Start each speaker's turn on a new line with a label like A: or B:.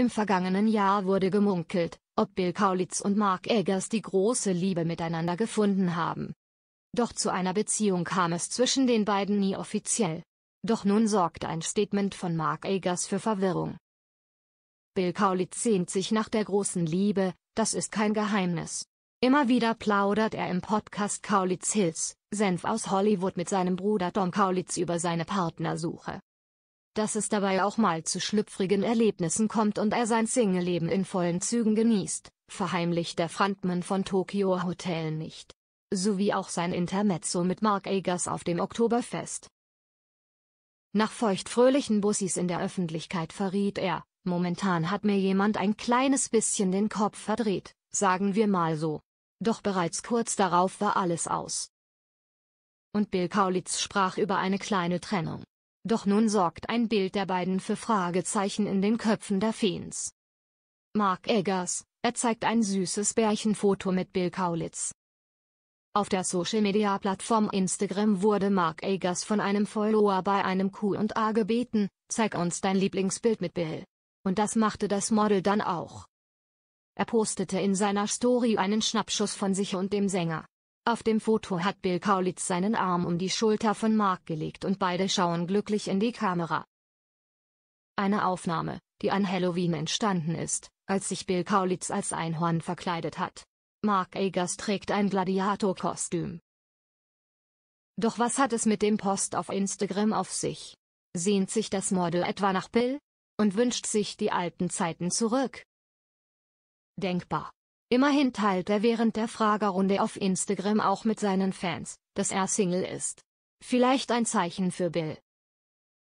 A: Im vergangenen Jahr wurde gemunkelt, ob Bill Kaulitz und Mark Eggers die große Liebe miteinander gefunden haben. Doch zu einer Beziehung kam es zwischen den beiden nie offiziell. Doch nun sorgt ein Statement von Mark Eggers für Verwirrung. Bill Kaulitz sehnt sich nach der großen Liebe, das ist kein Geheimnis. Immer wieder plaudert er im Podcast Kaulitz Hills, Senf aus Hollywood mit seinem Bruder Tom Kaulitz über seine Partnersuche dass es dabei auch mal zu schlüpfrigen Erlebnissen kommt und er sein Single-Leben in vollen Zügen genießt, verheimlicht der Frontmann von Tokyo Hotel nicht. So wie auch sein Intermezzo mit Mark Eggers auf dem Oktoberfest. Nach feuchtfröhlichen Bussis in der Öffentlichkeit verriet er, momentan hat mir jemand ein kleines bisschen den Kopf verdreht, sagen wir mal so. Doch bereits kurz darauf war alles aus. Und Bill Kaulitz sprach über eine kleine Trennung. Doch nun sorgt ein Bild der beiden für Fragezeichen in den Köpfen der Fans. Mark Eggers, er zeigt ein süßes Bärchenfoto mit Bill Kaulitz. Auf der Social-Media-Plattform Instagram wurde Mark Eggers von einem Follower bei einem Q&A gebeten, zeig uns dein Lieblingsbild mit Bill. Und das machte das Model dann auch. Er postete in seiner Story einen Schnappschuss von sich und dem Sänger. Auf dem Foto hat Bill Kaulitz seinen Arm um die Schulter von Mark gelegt und beide schauen glücklich in die Kamera. Eine Aufnahme, die an Halloween entstanden ist, als sich Bill Kaulitz als Einhorn verkleidet hat. Mark Eggers trägt ein Gladiator-Kostüm. Doch was hat es mit dem Post auf Instagram auf sich? Sehnt sich das Model etwa nach Bill? Und wünscht sich die alten Zeiten zurück? Denkbar. Immerhin teilt er während der Fragerunde auf Instagram auch mit seinen Fans, dass er Single ist. Vielleicht ein Zeichen für Bill,